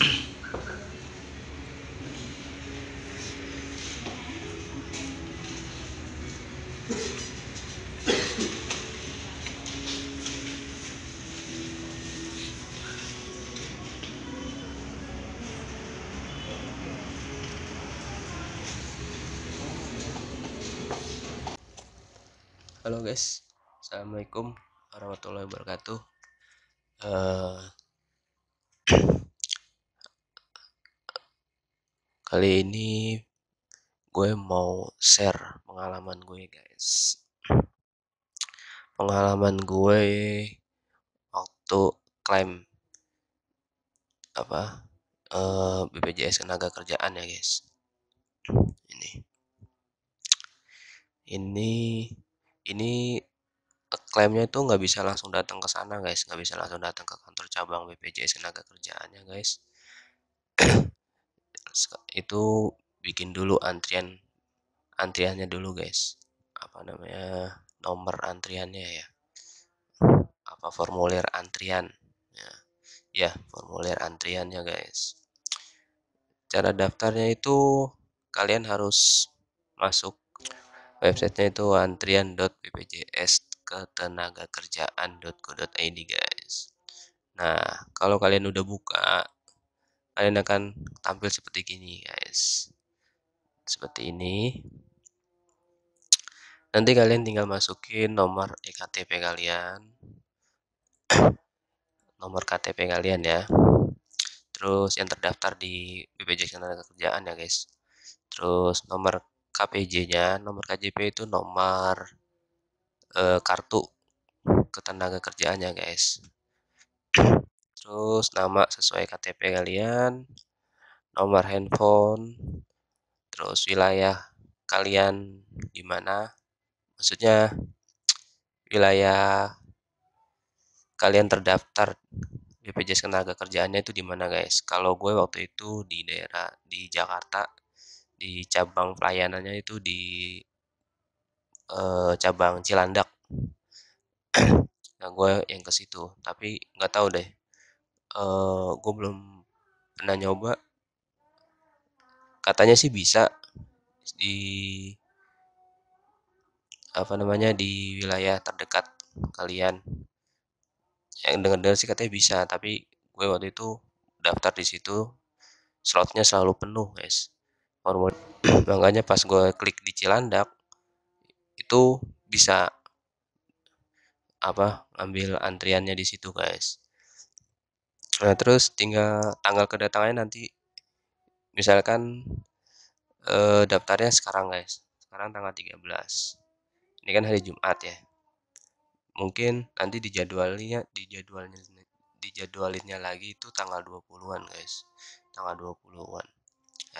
Halo guys, assalamualaikum warahmatullahi wabarakatuh. Uh, Kali ini gue mau share pengalaman gue guys. Pengalaman gue waktu klaim apa eh, BPJS tenaga kerjaan ya guys. Ini ini ini klaimnya itu nggak bisa langsung datang ke sana guys nggak bisa langsung datang ke kantor cabang BPJS tenaga kerjaannya guys itu bikin dulu antrian antriannya dulu guys apa namanya nomor antriannya ya apa formulir antrian ya, ya formulir antriannya guys cara daftarnya itu kalian harus masuk websitenya itu antrian.bpjsketenagakerjaan.go.id guys nah kalau kalian udah buka kalian akan tampil seperti gini guys seperti ini nanti kalian tinggal masukin nomor ektp kalian nomor KTP kalian ya terus yang terdaftar di BPJS tenaga Kerjaan ya guys terus nomor KPJ nya nomor KJP itu nomor e, kartu ketenaga kerjaannya guys terus nama sesuai KTP kalian, nomor handphone, terus wilayah kalian di mana, maksudnya wilayah kalian terdaftar BPJS ketenaga kerjaannya itu di mana guys? Kalau gue waktu itu di daerah di Jakarta di cabang pelayanannya itu di eh, cabang Cilandak. nah gue yang ke situ, tapi nggak tahu deh uh, eh, gue belum pernah nyoba katanya sih bisa di apa namanya di wilayah terdekat kalian yang dengar-dengar sih katanya bisa tapi gue waktu itu daftar di situ slotnya selalu penuh guys formulir makanya pas gue klik di Cilandak itu bisa apa ambil antriannya di situ guys Nah, terus tinggal tanggal kedatangannya nanti misalkan eh, daftarnya sekarang guys. Sekarang tanggal 13. Ini kan hari Jumat ya. Mungkin nanti dijadwalnya dijadwalnya dijadwalinnya lagi itu tanggal 20-an guys. Tanggal 20-an.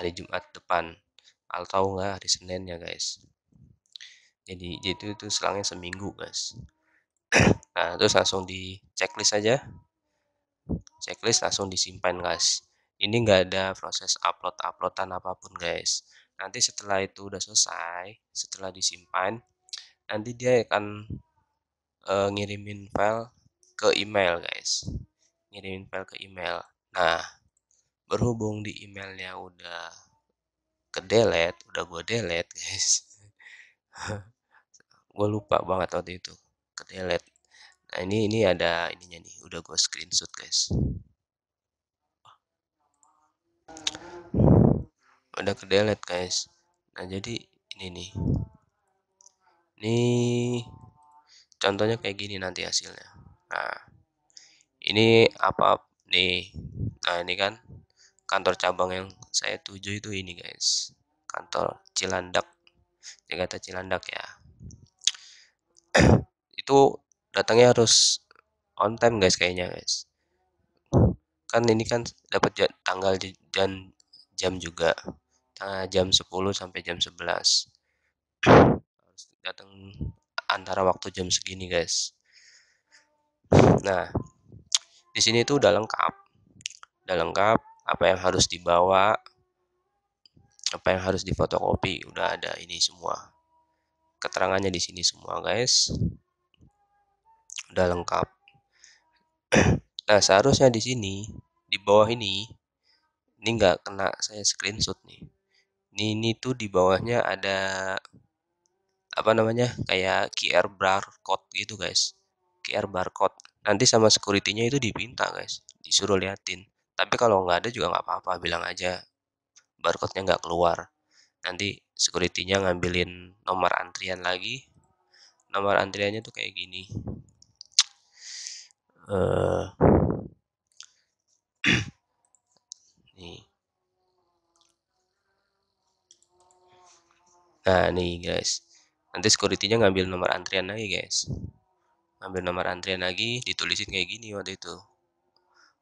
Hari Jumat depan atau enggak hari Senin ya guys. Jadi itu itu selangnya seminggu guys. nah, terus langsung di checklist aja checklist langsung disimpan guys ini nggak ada proses upload-uploadan apapun guys nanti setelah itu udah selesai setelah disimpan nanti dia akan uh, ngirimin file ke email guys ngirimin file ke email nah berhubung di emailnya udah ke delete udah gue delete guys gue lupa banget waktu itu ke delete Nah, ini ini ada ininya nih, udah gue screenshot, guys. Udah ke delete, guys. Nah, jadi ini nih. Ini contohnya kayak gini nanti hasilnya. Nah, ini apa nih? Nah, ini kan kantor cabang yang saya tuju itu ini, guys. Kantor Cilandak Jakarta Cilandak ya itu datangnya harus on time guys kayaknya guys kan ini kan dapat tanggal dan jam juga tanggal jam 10 sampai jam 11 harus datang antara waktu jam segini guys nah di sini tuh udah lengkap udah lengkap apa yang harus dibawa apa yang harus difotokopi udah ada ini semua keterangannya di sini semua guys udah lengkap nah seharusnya di sini di bawah ini ini nggak kena saya screenshot nih ini, ini tuh di bawahnya ada apa namanya kayak QR barcode gitu guys QR barcode nanti sama securitynya itu dipinta guys disuruh liatin tapi kalau nggak ada juga nggak apa-apa bilang aja barcode-nya nggak keluar nanti securitynya ngambilin nomor antrian lagi nomor antriannya tuh kayak gini eh, nih. Nah, nih guys. Nanti security-nya ngambil nomor antrian lagi, guys. Ngambil nomor antrian lagi, ditulisin kayak gini waktu itu.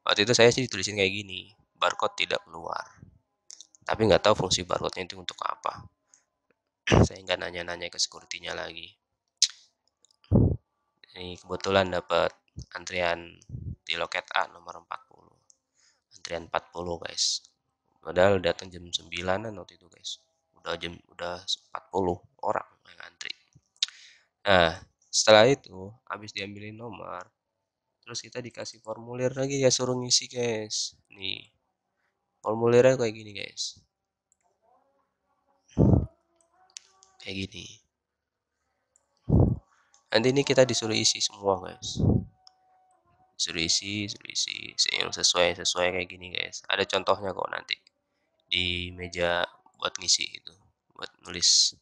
Waktu itu saya sih ditulisin kayak gini, barcode tidak keluar. Tapi nggak tahu fungsi barcode-nya itu untuk apa. saya nggak nanya-nanya ke security-nya lagi. Ini kebetulan dapat antrian di loket A nomor 40 antrian 40 guys padahal datang jam 9an waktu itu guys udah jam udah 40 orang yang antri nah setelah itu habis diambilin nomor terus kita dikasih formulir lagi ya suruh ngisi guys nih formulirnya kayak gini guys kayak gini nanti ini kita disuruh isi semua guys suruh isi suruh isi yang sesuai sesuai kayak gini guys ada contohnya kok nanti di meja buat ngisi itu buat nulis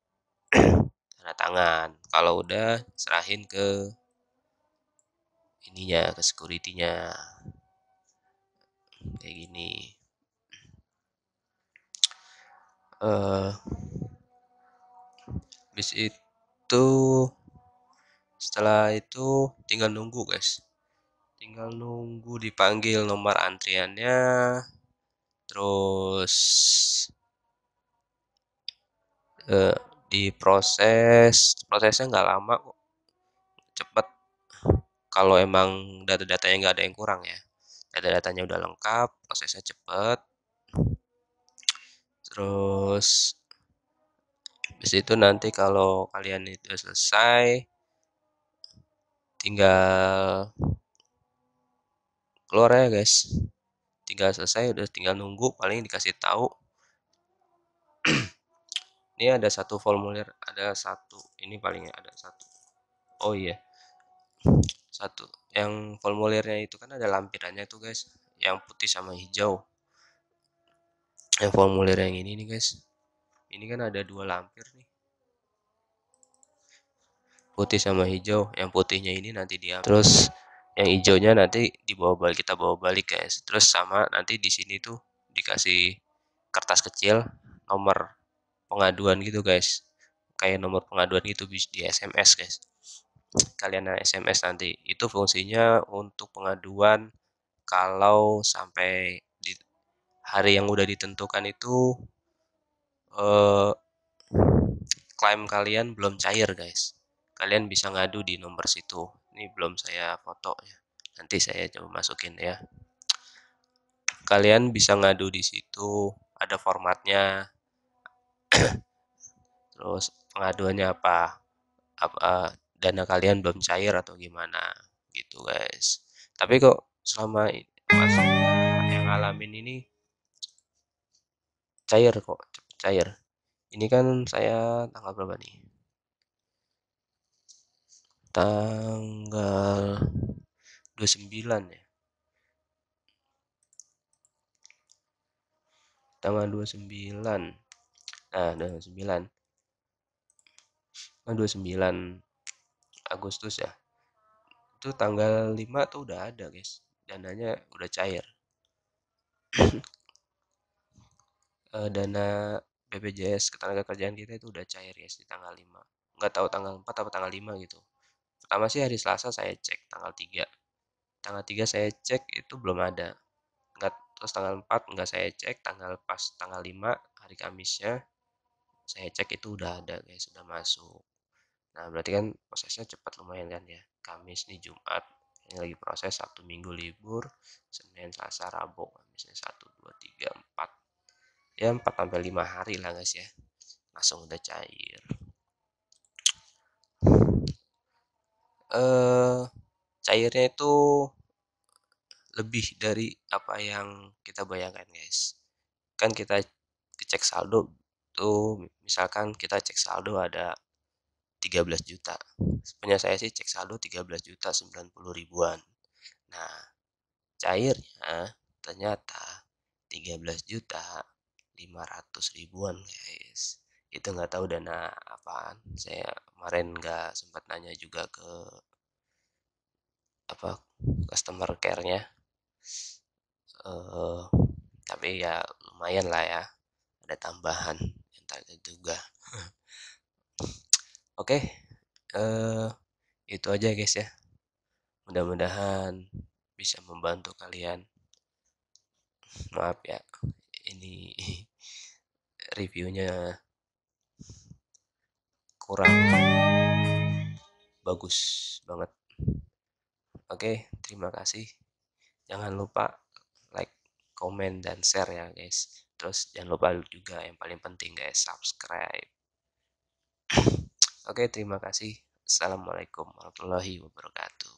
tanda tangan kalau udah serahin ke ininya ke securitynya kayak gini eh uh, habis itu setelah itu tinggal nunggu guys tinggal nunggu dipanggil nomor antriannya terus eh, diproses prosesnya nggak lama kok cepet kalau emang data-datanya nggak ada yang kurang ya data-datanya udah lengkap prosesnya cepet terus habis itu nanti kalau kalian itu selesai tinggal keluar ya guys tinggal selesai udah tinggal nunggu paling dikasih tahu ini ada satu formulir ada satu ini paling ya, ada satu oh iya satu yang formulirnya itu kan ada lampirannya tuh guys yang putih sama hijau yang formulir yang ini nih guys ini kan ada dua lampir nih putih sama hijau yang putihnya ini nanti dia terus yang hijaunya nanti dibawa balik kita bawa balik guys terus sama nanti di sini tuh dikasih kertas kecil nomor pengaduan gitu guys kayak nomor pengaduan gitu di SMS guys kalian SMS nanti itu fungsinya untuk pengaduan kalau sampai di hari yang udah ditentukan itu eh, klaim kalian belum cair guys kalian bisa ngadu di nomor situ ini belum saya foto ya nanti saya coba masukin ya kalian bisa ngadu di situ ada formatnya terus pengaduannya apa, apa dana kalian belum cair atau gimana gitu guys tapi kok selama mas yang ngalamin ini cair kok cepet cair ini kan saya tanggal berapa nih tanggal 29 ya tanggal 29 nah 29 tanggal 29 Agustus ya itu tanggal 5 tuh udah ada guys dananya udah cair eh, dana BPJS ketenaga kerjaan kita itu udah cair guys di tanggal 5 nggak tahu tanggal 4 atau tanggal 5 gitu pertama sih hari Selasa saya cek tanggal 3 tanggal 3 saya cek itu belum ada enggak terus tanggal 4 enggak saya cek tanggal pas tanggal 5 hari Kamisnya saya cek itu udah ada guys sudah masuk nah berarti kan prosesnya cepat lumayan kan ya Kamis nih Jumat ini lagi proses satu Minggu libur Senin Selasa Rabu Kamisnya satu dua tiga empat ya empat sampai lima hari lah guys ya langsung udah cair eh, cairnya itu lebih dari apa yang kita bayangkan guys kan kita cek saldo tuh misalkan kita cek saldo ada 13 juta punya saya sih cek saldo 13 juta 90 ribuan nah cairnya ternyata 13 juta 500 ribuan guys itu nggak tahu dana apaan saya kemarin nggak sempat nanya juga ke apa customer care-nya uh, tapi ya lumayan lah ya ada tambahan yang tak juga oke okay. uh, eh, itu aja ya guys ya mudah-mudahan bisa membantu kalian maaf ya ini reviewnya kurang bagus banget oke terima kasih jangan lupa like comment dan share ya guys terus jangan lupa juga yang paling penting guys subscribe oke terima kasih assalamualaikum warahmatullahi wabarakatuh